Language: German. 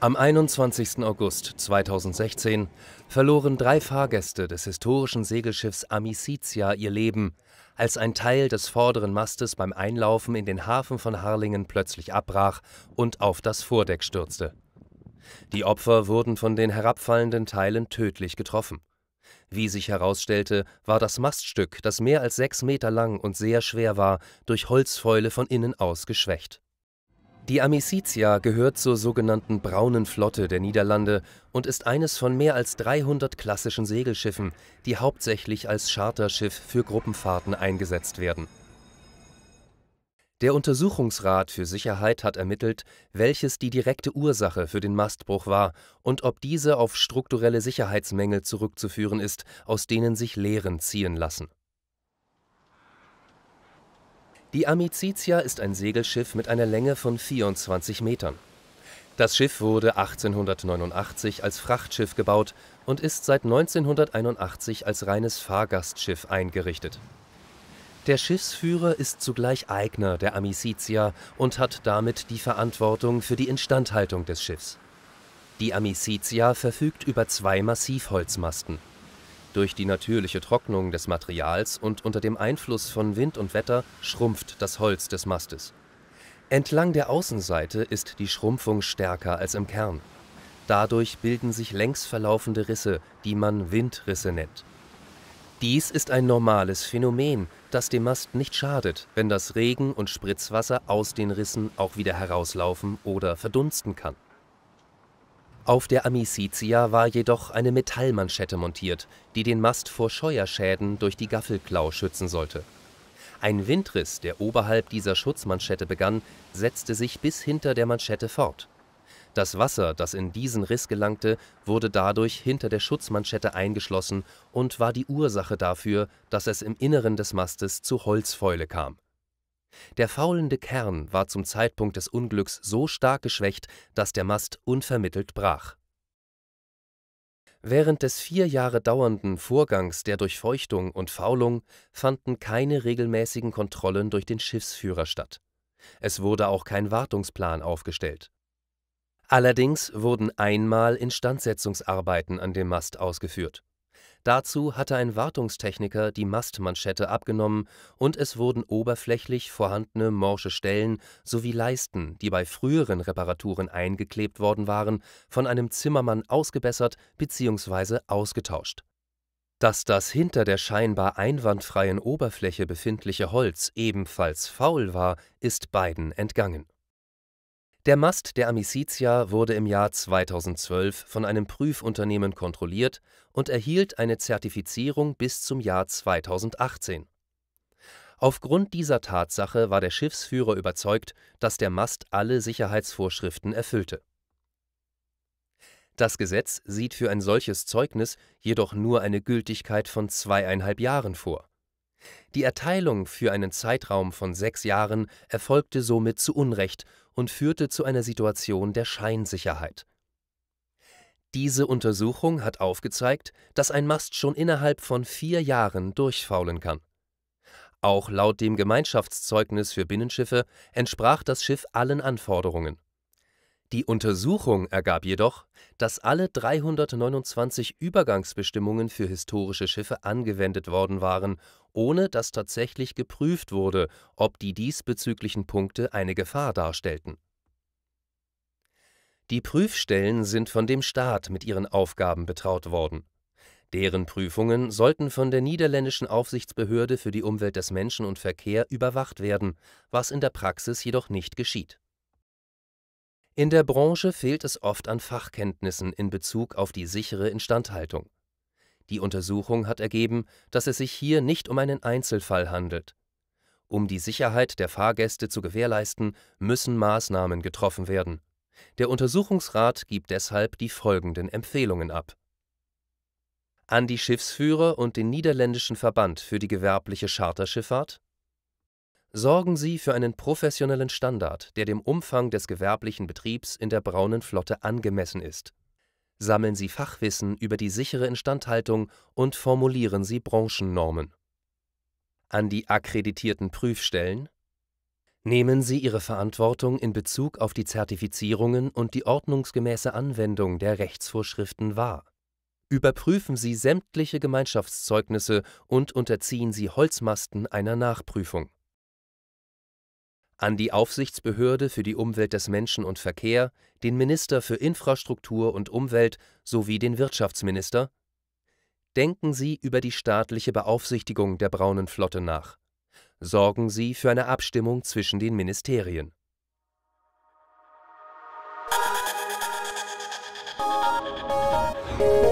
Am 21. August 2016 verloren drei Fahrgäste des historischen Segelschiffs Amicizia ihr Leben, als ein Teil des vorderen Mastes beim Einlaufen in den Hafen von Harlingen plötzlich abbrach und auf das Vordeck stürzte. Die Opfer wurden von den herabfallenden Teilen tödlich getroffen. Wie sich herausstellte, war das Maststück, das mehr als sechs Meter lang und sehr schwer war, durch Holzfäule von innen aus geschwächt. Die Amicitia gehört zur sogenannten Braunen Flotte der Niederlande und ist eines von mehr als 300 klassischen Segelschiffen, die hauptsächlich als Charterschiff für Gruppenfahrten eingesetzt werden. Der Untersuchungsrat für Sicherheit hat ermittelt, welches die direkte Ursache für den Mastbruch war und ob diese auf strukturelle Sicherheitsmängel zurückzuführen ist, aus denen sich Lehren ziehen lassen. Die Amicizia ist ein Segelschiff mit einer Länge von 24 Metern. Das Schiff wurde 1889 als Frachtschiff gebaut und ist seit 1981 als reines Fahrgastschiff eingerichtet. Der Schiffsführer ist zugleich Eigner der Amicizia und hat damit die Verantwortung für die Instandhaltung des Schiffs. Die Amicizia verfügt über zwei Massivholzmasten. Durch die natürliche Trocknung des Materials und unter dem Einfluss von Wind und Wetter schrumpft das Holz des Mastes. Entlang der Außenseite ist die Schrumpfung stärker als im Kern. Dadurch bilden sich längs verlaufende Risse, die man Windrisse nennt. Dies ist ein normales Phänomen, das dem Mast nicht schadet, wenn das Regen- und Spritzwasser aus den Rissen auch wieder herauslaufen oder verdunsten kann. Auf der Amicizia war jedoch eine Metallmanschette montiert, die den Mast vor Scheuerschäden durch die Gaffelklau schützen sollte. Ein Windriss, der oberhalb dieser Schutzmanschette begann, setzte sich bis hinter der Manschette fort. Das Wasser, das in diesen Riss gelangte, wurde dadurch hinter der Schutzmanschette eingeschlossen und war die Ursache dafür, dass es im Inneren des Mastes zu Holzfäule kam. Der faulende Kern war zum Zeitpunkt des Unglücks so stark geschwächt, dass der Mast unvermittelt brach. Während des vier Jahre dauernden Vorgangs der Durchfeuchtung und Faulung fanden keine regelmäßigen Kontrollen durch den Schiffsführer statt. Es wurde auch kein Wartungsplan aufgestellt. Allerdings wurden einmal Instandsetzungsarbeiten an dem Mast ausgeführt. Dazu hatte ein Wartungstechniker die Mastmanschette abgenommen und es wurden oberflächlich vorhandene morsche Stellen sowie Leisten, die bei früheren Reparaturen eingeklebt worden waren, von einem Zimmermann ausgebessert bzw. ausgetauscht. Dass das hinter der scheinbar einwandfreien Oberfläche befindliche Holz ebenfalls faul war, ist beiden entgangen der Mast der Amicitia wurde im Jahr 2012 von einem Prüfunternehmen kontrolliert und erhielt eine Zertifizierung bis zum Jahr 2018. Aufgrund dieser Tatsache war der Schiffsführer überzeugt, dass der Mast alle Sicherheitsvorschriften erfüllte. Das Gesetz sieht für ein solches Zeugnis jedoch nur eine Gültigkeit von zweieinhalb Jahren vor. Die Erteilung für einen Zeitraum von sechs Jahren erfolgte somit zu Unrecht und führte zu einer Situation der Scheinsicherheit. Diese Untersuchung hat aufgezeigt, dass ein Mast schon innerhalb von vier Jahren durchfaulen kann. Auch laut dem Gemeinschaftszeugnis für Binnenschiffe entsprach das Schiff allen Anforderungen. Die Untersuchung ergab jedoch, dass alle 329 Übergangsbestimmungen für historische Schiffe angewendet worden waren, ohne dass tatsächlich geprüft wurde, ob die diesbezüglichen Punkte eine Gefahr darstellten. Die Prüfstellen sind von dem Staat mit ihren Aufgaben betraut worden. Deren Prüfungen sollten von der niederländischen Aufsichtsbehörde für die Umwelt des Menschen und Verkehr überwacht werden, was in der Praxis jedoch nicht geschieht in der Branche fehlt es oft an Fachkenntnissen in Bezug auf die sichere Instandhaltung. Die Untersuchung hat ergeben, dass es sich hier nicht um einen Einzelfall handelt. Um die Sicherheit der Fahrgäste zu gewährleisten, müssen Maßnahmen getroffen werden. Der Untersuchungsrat gibt deshalb die folgenden Empfehlungen ab. An die Schiffsführer und den niederländischen Verband für die gewerbliche Charterschifffahrt Sorgen Sie für einen professionellen Standard, der dem Umfang des gewerblichen Betriebs in der braunen Flotte angemessen ist. Sammeln Sie Fachwissen über die sichere Instandhaltung und formulieren Sie Branchennormen. An die akkreditierten Prüfstellen Nehmen Sie Ihre Verantwortung in Bezug auf die Zertifizierungen und die ordnungsgemäße Anwendung der Rechtsvorschriften wahr. Überprüfen Sie sämtliche Gemeinschaftszeugnisse und unterziehen Sie Holzmasten einer Nachprüfung an die Aufsichtsbehörde für die Umwelt des Menschen und Verkehr, den Minister für Infrastruktur und Umwelt sowie den Wirtschaftsminister? Denken Sie über die staatliche Beaufsichtigung der braunen Flotte nach. Sorgen Sie für eine Abstimmung zwischen den Ministerien. Musik